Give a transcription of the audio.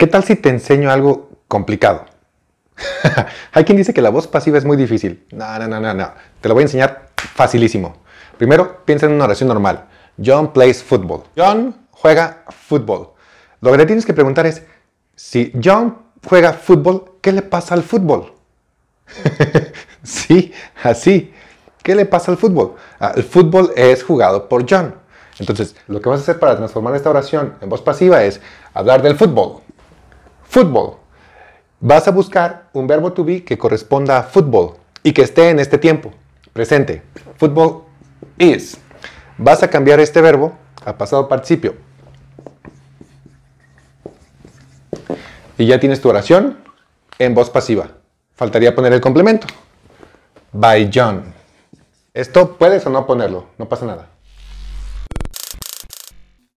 ¿Qué tal si te enseño algo complicado? Hay quien dice que la voz pasiva es muy difícil. No, no, no, no, no. Te lo voy a enseñar facilísimo. Primero, piensa en una oración normal. John plays football. John juega fútbol. Lo que le tienes que preguntar es, si John juega fútbol, ¿qué le pasa al fútbol? sí, así. ¿Qué le pasa al fútbol? Ah, el fútbol es jugado por John. Entonces, lo que vas a hacer para transformar esta oración en voz pasiva es hablar del fútbol. Fútbol. Vas a buscar un verbo to be que corresponda a fútbol y que esté en este tiempo, presente. Fútbol is. Vas a cambiar este verbo a pasado participio. Y ya tienes tu oración en voz pasiva. Faltaría poner el complemento. By John. Esto puedes o no ponerlo, no pasa nada.